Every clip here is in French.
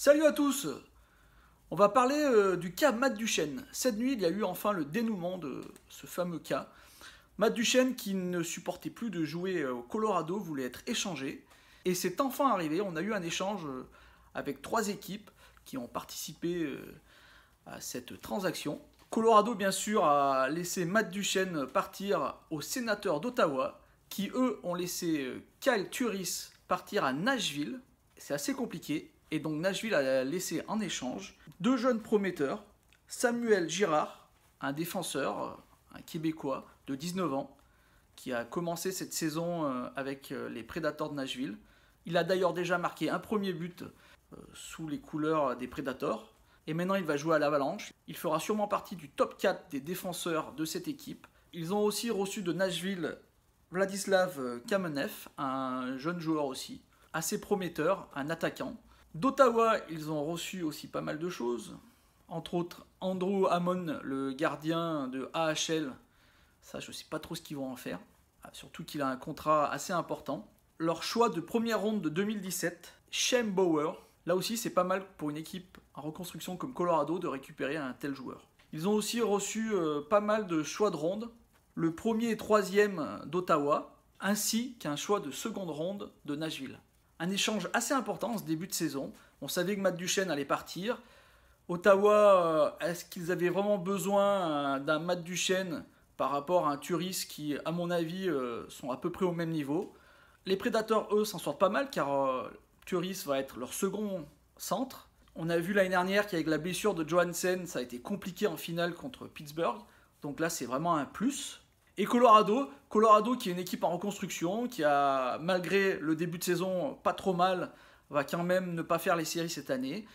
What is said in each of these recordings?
Salut à tous On va parler euh, du cas Matt Duchesne. Cette nuit, il y a eu enfin le dénouement de ce fameux cas. Matt Duchesne, qui ne supportait plus de jouer euh, au Colorado, voulait être échangé. Et c'est enfin arrivé, on a eu un échange euh, avec trois équipes qui ont participé à cette transaction. Colorado, bien sûr, a laissé Matt Duchesne partir aux sénateurs d'Ottawa, qui, eux, ont laissé Kyle Turris partir à Nashville. C'est assez compliqué. Et donc Nashville a laissé en échange deux jeunes prometteurs, Samuel Girard, un défenseur, euh, un Québécois de 19 ans, qui a commencé cette saison euh, avec euh, les Predators de Nashville. Il a d'ailleurs déjà marqué un premier but sous les couleurs des Predators. Et maintenant, il va jouer à l'Avalanche. Il fera sûrement partie du top 4 des défenseurs de cette équipe. Ils ont aussi reçu de Nashville Vladislav Kamenev, un jeune joueur aussi, assez prometteur, un attaquant. D'Ottawa, ils ont reçu aussi pas mal de choses. Entre autres, Andrew Hammond, le gardien de AHL. Ça, je ne sais pas trop ce qu'ils vont en faire. Ah, surtout qu'il a un contrat assez important. Leur choix de première ronde de 2017, Shane Bower. Là aussi, c'est pas mal pour une équipe en reconstruction comme Colorado de récupérer un tel joueur. Ils ont aussi reçu euh, pas mal de choix de ronde. Le premier et troisième d'Ottawa, ainsi qu'un choix de seconde ronde de Nashville un échange assez important en ce début de saison. On savait que Matt Duchesne allait partir. Ottawa, euh, est-ce qu'ils avaient vraiment besoin euh, d'un Matt Duchesne par rapport à un Turis qui, à mon avis, euh, sont à peu près au même niveau Les Predators, eux, s'en sortent pas mal car Turis va être leur second centre. On a vu l'année dernière qu'avec la blessure de Johansen, ça a été compliqué en finale contre Pittsburgh. Donc là, c'est vraiment un plus. Et Colorado, Colorado qui est une équipe en reconstruction, qui a malgré le début de saison pas trop mal, va quand même ne pas faire les séries cette année.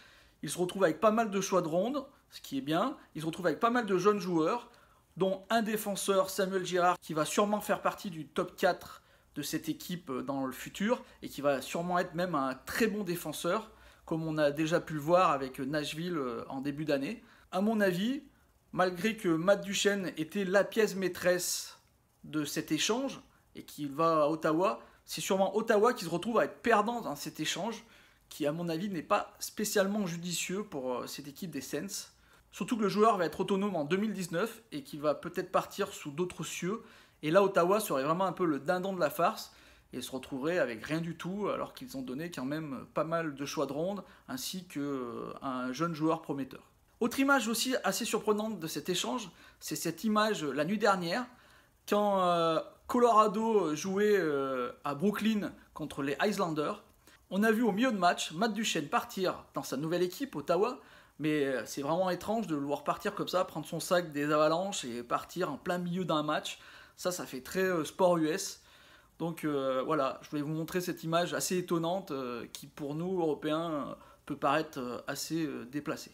Il se retrouve avec pas mal de choix de ronde, ce qui est bien. Il se retrouve avec pas mal de jeunes joueurs, dont un défenseur, Samuel Girard, qui va sûrement faire partie du top 4 de cette équipe euh, dans le futur et qui va sûrement être même un très bon défenseur, comme on a déjà pu le voir avec Nashville euh, en début d'année. À mon avis, malgré que Matt Duchesne était la pièce maîtresse de cet échange et qu'il va à Ottawa, c'est sûrement Ottawa qui se retrouve à être perdant dans cet échange qui, à mon avis, n'est pas spécialement judicieux pour euh, cette équipe des Sens. Surtout que le joueur va être autonome en 2019 et qu'il va peut-être partir sous d'autres cieux. Et là, Ottawa serait vraiment un peu le dindon de la farce et se retrouverait avec rien du tout alors qu'ils ont donné quand même pas mal de choix de ronde ainsi qu'un euh, jeune joueur prometteur. Autre image aussi assez surprenante de cet échange, c'est cette image euh, la nuit dernière, quand euh, Colorado euh, jouait à Brooklyn contre les Islanders. On a vu au milieu de match Matt Duchesne partir dans sa nouvelle équipe, Ottawa, mais c'est vraiment étrange de le voir partir comme ça, prendre son sac des avalanches et partir en plein milieu d'un match. Ça, ça fait très sport US. Donc voilà, je voulais vous montrer cette image assez étonnante qui pour nous, Européens, peut paraître assez déplacée.